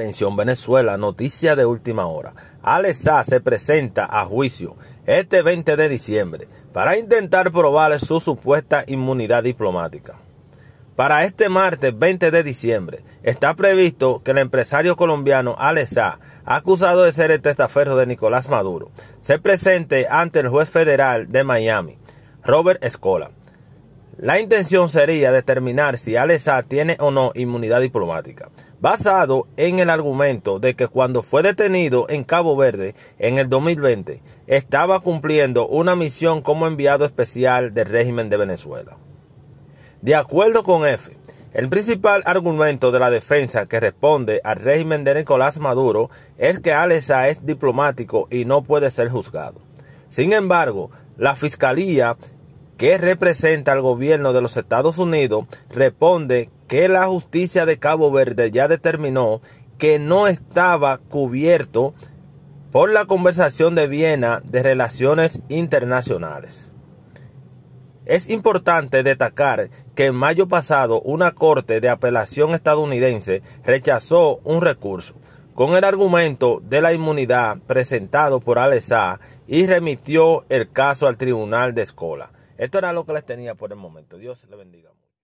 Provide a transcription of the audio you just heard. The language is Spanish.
Atención Venezuela, noticia de última hora. Alesa se presenta a juicio este 20 de diciembre para intentar probar su supuesta inmunidad diplomática. Para este martes 20 de diciembre está previsto que el empresario colombiano Alesa, acusado de ser el testaferro de Nicolás Maduro, se presente ante el juez federal de Miami, Robert Escola la intención sería determinar si Alessa tiene o no inmunidad diplomática, basado en el argumento de que cuando fue detenido en Cabo Verde en el 2020 estaba cumpliendo una misión como enviado especial del régimen de Venezuela. De acuerdo con F, el principal argumento de la defensa que responde al régimen de Nicolás Maduro es que Alesa es diplomático y no puede ser juzgado. Sin embargo, la Fiscalía que representa al gobierno de los Estados Unidos, responde que la justicia de Cabo Verde ya determinó que no estaba cubierto por la conversación de Viena de Relaciones Internacionales. Es importante destacar que en mayo pasado una corte de apelación estadounidense rechazó un recurso con el argumento de la inmunidad presentado por Alesa y remitió el caso al tribunal de Escola. Esto era lo que les tenía por el momento. Dios les bendiga